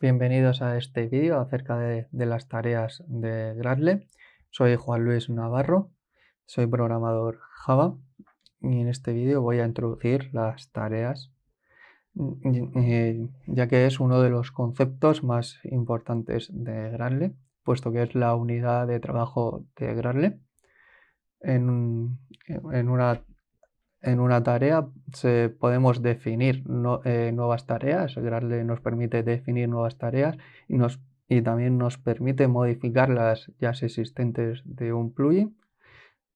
Bienvenidos a este vídeo acerca de, las tareas de Gradle. Soy Juan Luis Navarro, soy programador Java y en este vídeo voy a introducir las tareas eh, ya que es uno de los conceptos más importantes de Gradle, puesto que es la unidad de trabajo de Gradle. En, en, una en una tarea se, podemos definir eh, nuevas tareas. Gradle nos permite definir nuevas tareas y, nos, y también nos permite modificar las ya existentes de un plugin.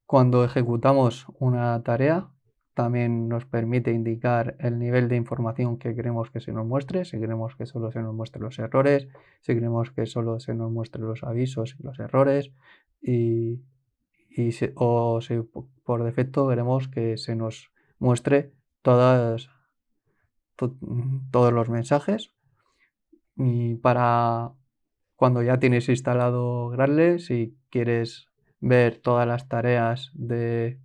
Cuando ejecutamos una tarea, también nos permite indicar el nivel de información que queremos que se nos muestre, si queremos que solo se nos muestre los errores, si queremos que solo se nos muestren los avisos y los errores, y, o si por defecto veremos que se nos muestre todos los mensajes y para cuando ya tienes instalado Gradle, si quieres ver todas las tareas de,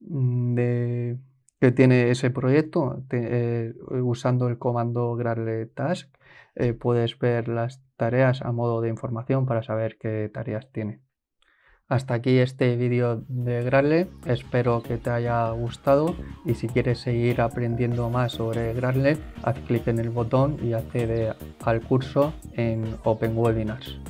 que tiene ese proyecto, eh, usando el comando Gradle Task, eh, puedes ver las tareas a modo de información para saber qué tareas tiene. Hasta aquí este vídeo de Gradle, espero que te haya gustado y si quieres seguir aprendiendo más sobre Gradle, haz clic en el botón y accede al curso en Open Webinars.